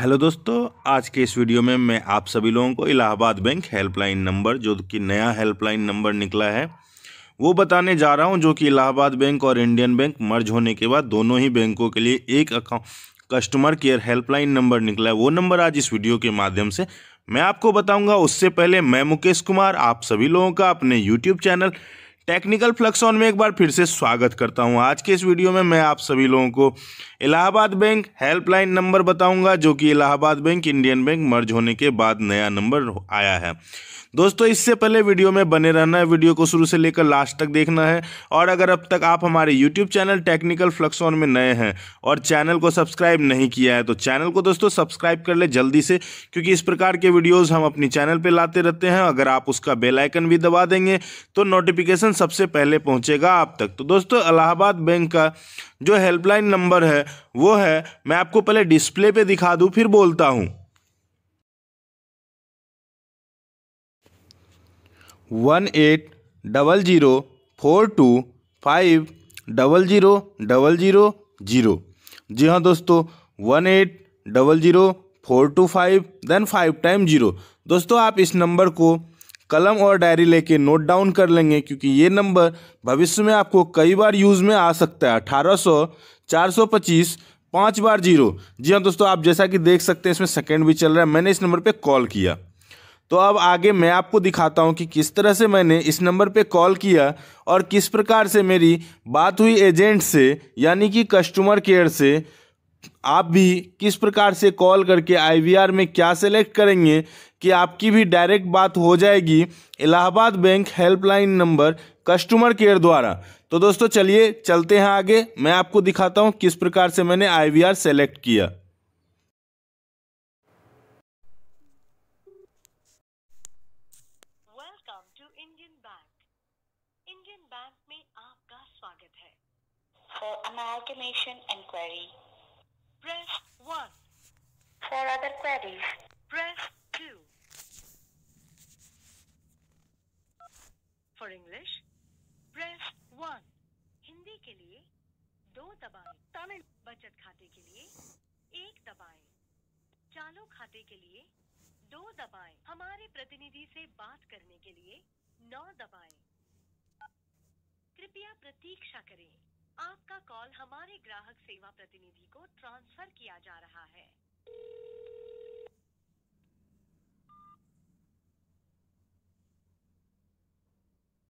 Hello दोस्तों आज के इस वीडियो में मैं आप सभी लोगों को इलाहाबाद बैंक हेल्पलाइन नंबर जो कि नया हेल्पलाइन नंबर निकला है वो बताने जा रहा हूँ जो कि इलाहाबाद बैंक और इंडियन बैंक मर्ज होने के बाद दोनों ही बैंकों के लिए एक account customer care helpline number निकला है वो नंबर आज इस वीडियो के माध्यम से मैं आपको बताऊँगा उससे पहले मैं मुकेश कुमार आप सभी लोगों का अपने यूट्यूब चैनल टेक्निकल फ्लक्सॉन में एक बार फिर से स्वागत करता हूं आज के इस वीडियो में मैं आप सभी लोगों को इलाहाबाद बैंक हेल्पलाइन नंबर बताऊंगा जो कि Allahabad bank Indian bank merge होने के बाद नया नंबर आया है दोस्तों इससे पहले वीडियो में बने रहना है वीडियो को शुरू से लेकर लास्ट तक देखना है और अगर अब तक आप हमारे यूट्यूब चैनल टेक्निकल फ्लक्सॉन में नए हैं और चैनल को सब्सक्राइब नहीं किया है तो चैनल को दोस्तों सब्सक्राइब कर ले जल्दी से क्योंकि इस प्रकार के वीडियोज़ हम अपनी चैनल पर लाते रहते हैं अगर आप उसका बेलाइकन भी दबा देंगे तो नोटिफिकेशन सबसे पहले पहुंचेगा आप तक तो दोस्तों अलाहाबाद बैंक का जो हेल्पलाइन नंबर है वो है मैं आपको पहले डिस्प्ले पे दिखा दूँ फिर बोलता हूँ one eight double zero four two five double zero double zero zero जी हाँ दोस्तों one eight double zero four two five then five time zero दोस्तों आप इस नंबर को कलम और डायरी लेके नोट डाउन कर लेंगे क्योंकि ये नंबर भविष्य में आपको कई बार यूज़ में आ सकता है अठारह सौ चार सौ पच्चीस पाँच बार जीरो जी हाँ दोस्तों आप जैसा कि देख सकते हैं इसमें सेकेंड भी चल रहा है मैंने इस नंबर पर कॉल किया तो अब आगे मैं आपको दिखाता हूँ कि किस तरह से मैंने इस नंबर पे कॉल किया और किस प्रकार से मेरी बात हुई एजेंट से यानी कि कस्टमर केयर से आप भी किस प्रकार से कॉल करके आईवीआर में क्या सेलेक्ट करेंगे कि आपकी भी डायरेक्ट बात हो जाएगी Allahabad bank helpline number customer care द्वारा तो दोस्तों चलिए चलते हैं आगे मैं आपको दिखाता हूँ किस प्रकार से मैंने आईवीआर सेलेक्ट किया American Nation Inquiry, ready. Press 2. For English press one Hindi के लिए दो दबाएं तमिल बचत खाते के लिए एक दबाएं चालू खाते के लिए दो दबाएं हमारे प्रतिनिधि से बात करने के लिए नौ दबाएं कृपया प्रतीक्षा करें आपका कॉल हमारे ग्राहक सेवा प्रतिनिधि को ट्रांसफर किया जा रहा है